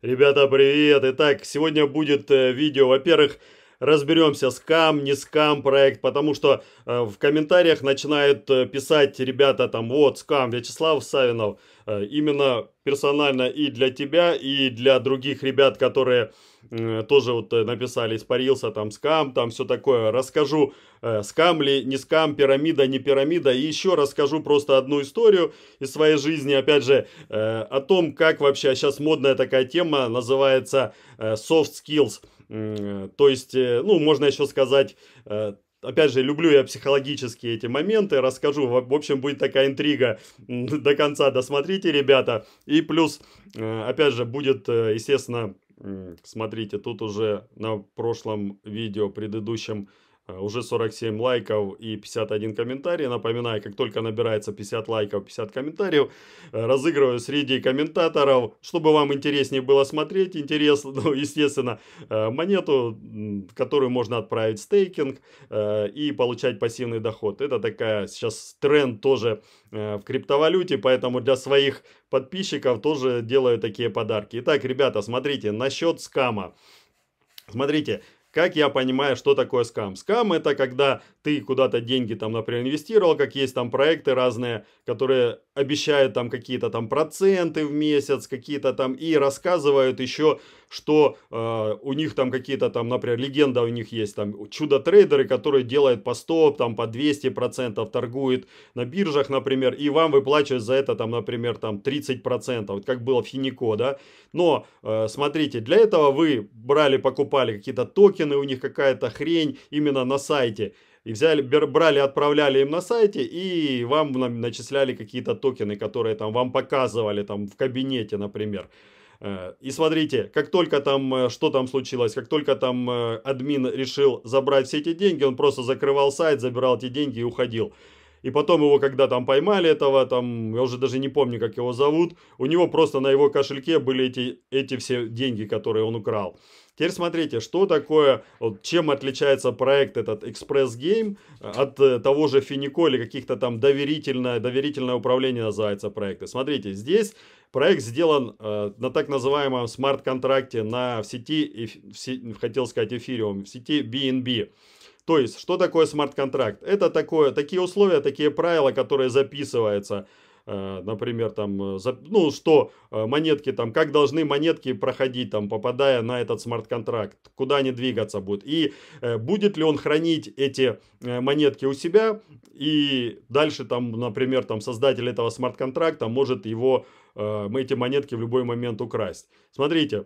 Ребята, привет! Итак, сегодня будет э, видео, во-первых, разберемся, скам, не скам проект, потому что э, в комментариях начинают э, писать ребята там, вот, скам, Вячеслав Савинов, э, именно персонально и для тебя, и для других ребят, которые э, тоже вот э, написали, испарился там скам, там все такое. Расскажу, э, скам ли, не скам, пирамида, не пирамида. И еще расскажу просто одну историю из своей жизни, опять же, о том, как вообще сейчас а модная такая тема называется soft skills – Э, то есть, э, ну, можно еще сказать, э, Опять же, люблю я психологические эти моменты, расскажу. В общем, будет такая интрига до конца. Досмотрите, ребята. И плюс, опять же, будет, естественно, смотрите, тут уже на прошлом видео, предыдущем, Э, уже 47 лайков и 51 комментарий. Напоминаю, как только набирается 50 лайков, 50 комментариев, э, разыгрываю среди комментаторов, чтобы вам интереснее было смотреть. Интересно, ну, естественно, э, монету, которую можно отправить в стейкинг и получать пассивный доход. Это такая сейчас тренд тоже в криптовалюте, поэтому для своих подписчиков тоже делаю такие подарки. Итак, ребята, смотрите, насчет скама. Смотрите, как я понимаю, что такое скам? Скам это когда ты куда-то деньги там, например, инвестировал, как есть там проекты разные, которые обещают там какие-то там проценты в месяц, какие-то там, и рассказывают еще, что э, у них там какие-то там, например, легенда у них есть, там чудо-трейдеры, которые делают по 100, там по 200 процентов, торгуют на биржах, например, и вам выплачивают за это там, например, там 30 процентов, вот как было в Хинико, да, но э, смотрите, для этого вы брали, покупали какие-то токены, у них какая-то хрень именно на сайте, и взяли, брали, отправляли им на сайте, и вам начисляли какие-то токены, которые там вам показывали там в кабинете, например. Э, и смотрите, как только там, э, что там случилось, как только там э, админ решил забрать все эти деньги, он просто закрывал сайт, забирал эти деньги и уходил и потом его, когда там поймали этого, там, я уже даже не помню, как его зовут, у него просто на его кошельке были эти, эти все деньги, которые он украл. Теперь смотрите, что такое, вот чем отличается проект этот Express Game э, от э, того же Финико или каких-то там доверительное, доверительное управление называется проекты. Смотрите, здесь проект сделан э, на так называемом смарт-контракте на в сети, и, в, хотел сказать эфириум, в сети BNB. То есть, что такое смарт-контракт? Это такое, такие условия, такие правила, которые записываются э, например, там, э, ну, что э, монетки там, как должны монетки проходить там, попадая на этот смарт-контракт, куда они двигаться будут, и будет ли он хранить эти монетки у себя, и дальше там, например, там создатель этого смарт-контракта может его, эти монетки в любой момент украсть. Смотрите,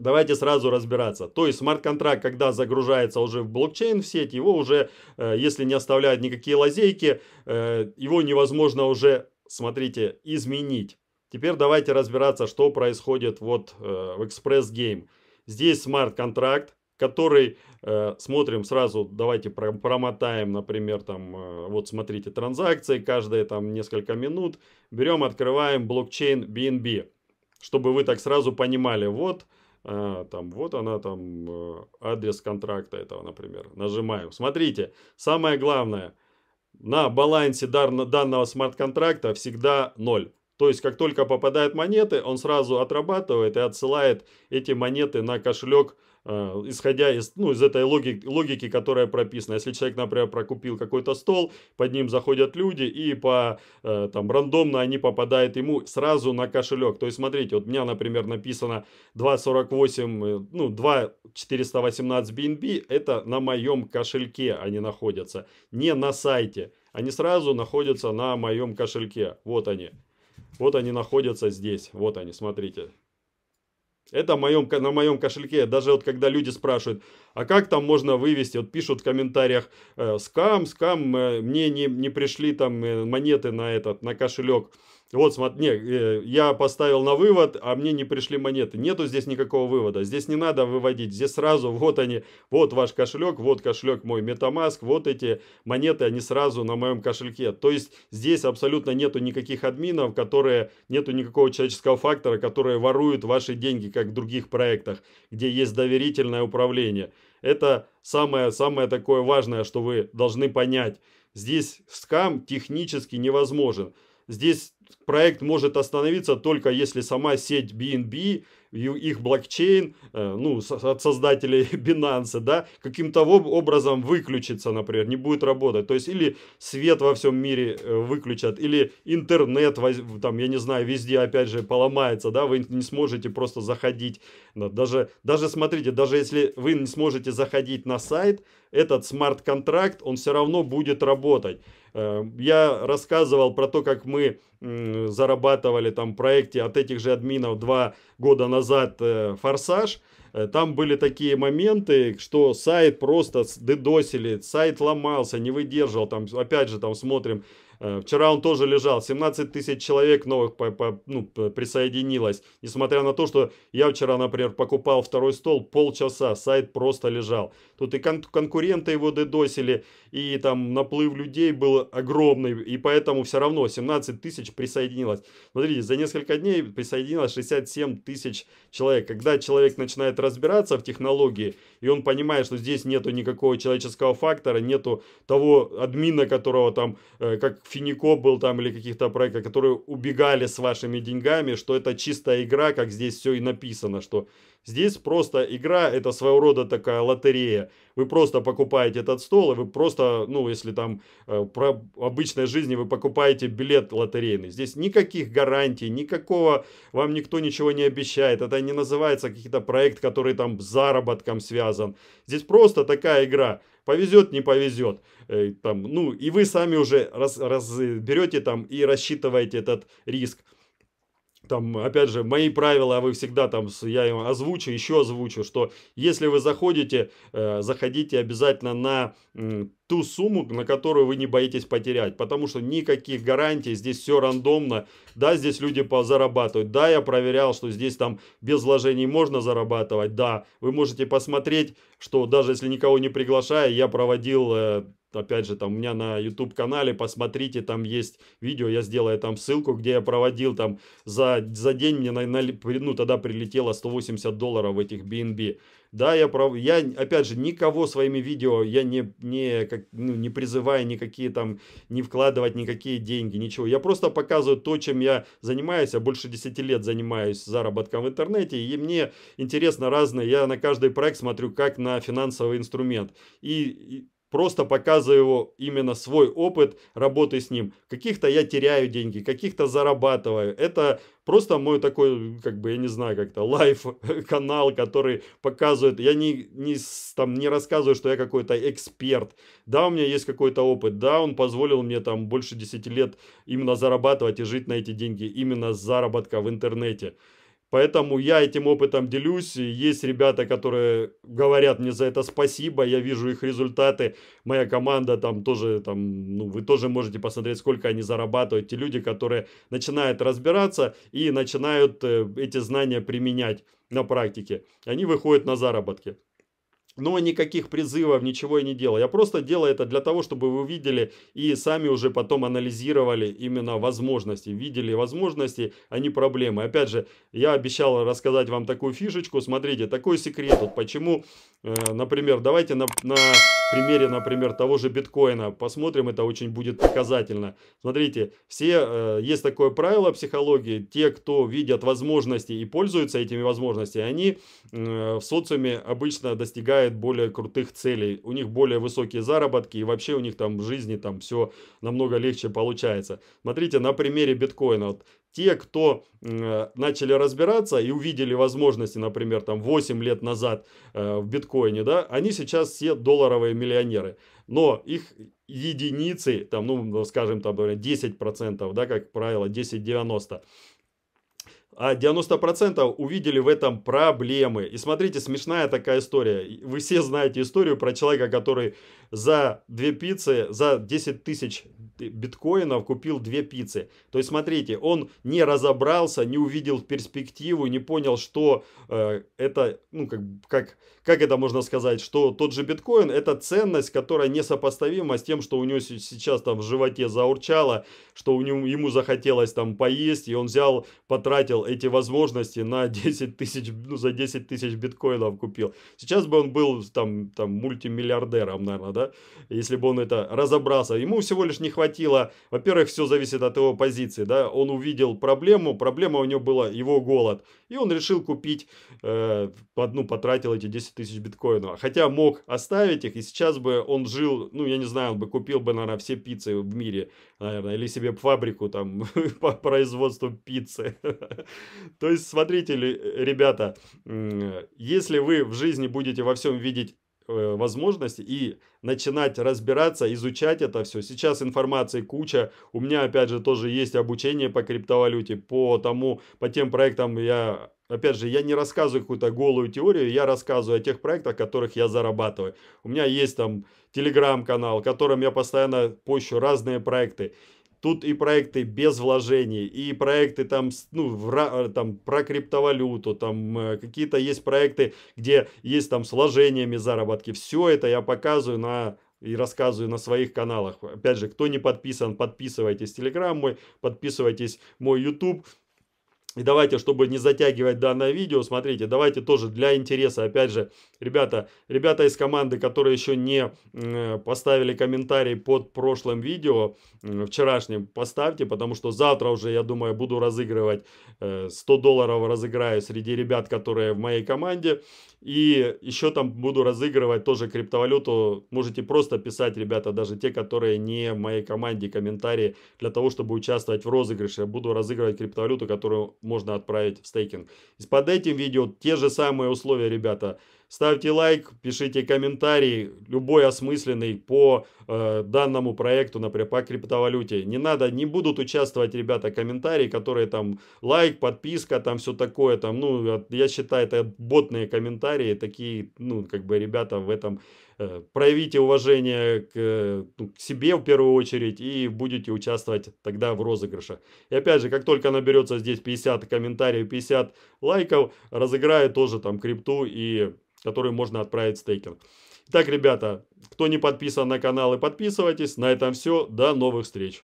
Давайте сразу разбираться. То есть смарт-контракт, когда загружается уже в блокчейн в сеть, его уже, э, если не оставляют никакие лазейки, э, его невозможно уже, смотрите, изменить. Теперь давайте разбираться, что происходит вот э, в Express Game. Здесь смарт-контракт, который, смотрим сразу, давайте промотаем, например, там, вот смотрите, транзакции, каждые там несколько минут, берем, открываем блокчейн BNB, чтобы вы так сразу понимали, вот, а, там, вот она там, э, адрес контракта этого, например. Нажимаю. Смотрите, самое главное, на балансе данного смарт-контракта всегда 0. То есть, как только попадают монеты, он сразу отрабатывает и отсылает эти монеты на кошелек, э, исходя из, ну, из этой логики, логики, которая прописана. Если человек, например, прокупил какой-то стол, под ним заходят люди, и по, э, там, рандомно они попадают ему сразу на кошелек. То есть, смотрите, вот у меня, например, написано 2.48, э, ну, 2.418 BNB, это на моем кошельке они находятся, не на сайте. Они сразу находятся на моем кошельке. Вот они. Вот они находятся здесь. Вот они, смотрите. Это моем, на моем кошельке. Даже вот когда люди спрашивают, а как там можно вывести? Вот пишут в комментариях, э, скам, скам, э, мне не, не пришли там э, монеты на этот, на кошелек. Вот, смотри, не, э, я поставил на вывод, а мне не пришли монеты. Нету здесь никакого вывода. Здесь не надо выводить. Здесь сразу, вот они, вот ваш кошелек, вот кошелек мой Metamask, вот эти монеты, они сразу на моем кошельке. То есть здесь абсолютно нету никаких админов, которые, нету никакого человеческого фактора, которые воруют ваши деньги, как в других проектах, где есть доверительное управление. Это самое, самое такое важное, что вы должны понять. Здесь скам технически невозможен. Здесь проект может остановиться только если сама сеть BNB, их блокчейн, э, ну, от создателей Binance, да, каким-то образом выключится, например, не будет работать. То есть, или свет во всем мире э, выключат, или интернет, там, я не знаю, везде, опять же, поломается, да, вы не сможете просто заходить. Даже, даже смотрите, даже если вы не сможете заходить на сайт, этот смарт-контракт, он все равно будет работать. Э, я рассказывал про то, как мы зарабатывали там проекте от этих же админов два года назад э, «Форсаж», э, там были такие моменты, что сайт просто дедосили, сайт ломался, не выдержал. Там, опять же, там смотрим Э, вчера он тоже лежал. 17 тысяч человек новых по, по, ну, присоединилось. Несмотря на то, что я вчера, например, покупал второй стол полчаса, сайт просто лежал. Тут и кон конкуренты его дедосили, и там наплыв людей был огромный, и поэтому все равно 17 тысяч присоединилось. Смотрите, за несколько дней присоединилось 67 тысяч человек. Когда человек начинает разбираться в технологии, и он понимает, что здесь нету никакого человеческого фактора, нету того админа, которого там, э, как Финико был там или каких-то проектов, которые убегали с вашими деньгами, что это чистая игра, как здесь все и написано, что Здесь просто игра, это своего рода такая лотерея. Вы просто покупаете этот стол, и вы просто, ну, если там э, про обычной жизни вы покупаете билет лотерейный. Здесь никаких гарантий, никакого, вам никто ничего не обещает. Это не называется какие-то проект, который там с заработком связан. Здесь просто такая игра повезет, не повезет. Э, там, ну, и вы сами уже раз, разберете э, там и рассчитываете этот риск там, опять же, мои правила, а вы всегда там, я им озвучу, еще озвучу, что если вы заходите, э, заходите обязательно на э, ту сумму, на которую вы не боитесь потерять, потому что никаких гарантий, здесь все рандомно, да, здесь люди зарабатывают, да, я проверял, что здесь там без вложений можно зарабатывать, да, вы можете посмотреть, что даже если никого не приглашая, я проводил... Э, опять же, там у меня на YouTube-канале, посмотрите, там есть видео, я сделаю там ссылку, где я проводил там за, за день мне, на, на, ну, тогда прилетело 180 долларов в этих BNB. Да, я, прав, я, опять же, никого своими видео, я не, не, как, ну, не призываю никакие там, не вкладывать никакие деньги, ничего. Я просто показываю то, чем я занимаюсь, я больше 10 лет занимаюсь заработком в интернете, и мне интересно разное, я на каждый проект смотрю как на финансовый инструмент. И, и Просто показываю именно свой опыт работы с ним. Каких-то я теряю деньги, каких-то зарабатываю. Это просто мой такой, как бы, я не знаю, как-то лайф канал который показывает. Я не, не, там, не рассказываю, что я какой-то эксперт. Да, у меня есть какой-то опыт. Да, он позволил мне там больше 10 лет именно зарабатывать и жить на эти деньги. Именно с заработка в интернете. Поэтому я этим опытом делюсь. Есть ребята, которые говорят мне за это спасибо. Я вижу их результаты. Моя команда там тоже, там, ну, вы тоже можете посмотреть, сколько они зарабатывают. Те люди, которые начинают разбираться и начинают э, эти знания применять на практике. Они выходят на заработки но никаких призывов, ничего я не делал. Я просто делаю это для того, чтобы вы видели и сами уже потом анализировали именно возможности, видели возможности, а не проблемы. Опять же, я обещал рассказать вам такую фишечку. Смотрите, такой секрет. Вот почему, э, например, давайте на, на примере, например, того же биткоина посмотрим, это очень будет показательно. Смотрите, все, э, есть такое правило психологии, те, кто видят возможности и пользуются этими возможностями, они э, в социуме обычно достигают достигает более крутых целей, у них более высокие заработки и вообще у них там в жизни там все намного легче получается. Смотрите, на примере биткоина, вот те, кто э, начали разбираться и увидели возможности, например, там 8 лет назад э, в биткоине, да, они сейчас все долларовые миллионеры. Но их единицы, там, ну, скажем, там, 10%, да, как правило, 10-90 а 90% увидели в этом проблемы. И смотрите, смешная такая история. Вы все знаете историю про человека, который за две пиццы, за 10 тысяч биткоинов купил две пиццы. То есть, смотрите, он не разобрался, не увидел перспективу, не понял, что э, это, ну, как, как, как это можно сказать, что тот же биткоин это ценность, которая несопоставима с тем, что у него сейчас там в животе заурчало, что у него, ему захотелось там поесть, и он взял, потратил эти возможности на 10 тысяч, ну, за 10 тысяч биткоинов купил. Сейчас бы он был там, там мультимиллиардером, наверное, да? да, если бы он это разобрался. Ему всего лишь не хватило, во-первых, все зависит от его позиции, да, он увидел проблему, проблема у него была его голод, и он решил купить, э, ну, потратил эти 10 тысяч биткоинов, хотя мог оставить их, и сейчас бы он жил, ну, я не знаю, он бы купил бы, наверное, все пиццы в мире, наверное, или себе фабрику там по производству пиццы. То есть, смотрите, э, ребята, если вы в жизни будете во всем видеть Э, возможности и начинать разбираться, изучать это все. Сейчас информации куча. У меня, опять же, тоже есть обучение по криптовалюте, по тому, по тем проектам я Опять же, я не рассказываю какую-то голую теорию, я рассказываю о тех проектах, которых я зарабатываю. У меня есть там телеграм-канал, которым я постоянно пощу разные проекты. Тут и проекты без вложений, и проекты там, ну, в, э, там про криптовалюту, там э, какие-то есть проекты, где есть там с вложениями заработки. Все это я показываю на и рассказываю на своих каналах. Опять же, кто не подписан, подписывайтесь в Телеграм мой, подписывайтесь мой YouTube. И давайте, чтобы не затягивать данное видео, смотрите, давайте тоже для интереса, опять же, ребята, ребята из команды, которые еще не э, поставили комментарий под прошлым видео, вчерашним, поставьте, потому что завтра уже, я думаю, буду разыгрывать, 100 э, долларов разыграю среди ребят, которые в моей команде, и еще там буду разыгрывать тоже криптовалюту, можете просто писать, ребята, даже те, которые не в моей команде, комментарии, для того, чтобы участвовать в розыгрыше, буду разыгрывать криптовалюту, которую можно отправить в стейкинг. под этим видео те же самые условия, ребята. Ставьте лайк, пишите комментарий, любой осмысленный по э, данному проекту, например, по криптовалюте. Не надо, не будут участвовать, ребята, комментарии, которые там лайк, подписка, там все такое, там, ну, я считаю, это ботные комментарии, такие, ну, как бы, ребята в этом э, проявите уважение к, э, ну, к себе в первую очередь и будете участвовать тогда в розыгрышах. И опять же, как только наберется здесь 50 комментариев, 50 лайков, разыграю тоже там крипту и которые можно отправить стейкер. Итак, ребята, кто не подписан на канал и подписывайтесь. На этом все. До новых встреч.